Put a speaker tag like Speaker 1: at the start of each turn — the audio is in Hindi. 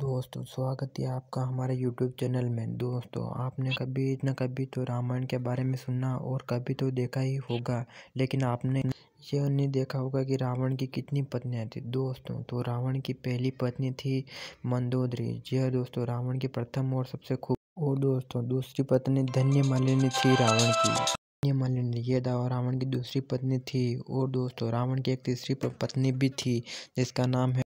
Speaker 1: दोस्तों स्वागत है आपका हमारे यूट्यूब चैनल में दोस्तों आपने कभी न कभी तो रामायण के बारे में सुना और कभी तो देखा ही होगा लेकिन आपने यह नहीं देखा होगा कि रावण की कितनी पत्नियां थी दोस्तों तो रावण की पहली पत्नी थी मंदोदरी जी दोस्तों रावण की प्रथम और सबसे खूब और दोस्तों दूसरी पत्नी धन्य मालिनी थी रावण की मालिनी यह दावा रावण की दूसरी पत्नी थी और दोस्तों रावण की एक तीसरी पत्नी भी थी जिसका नाम है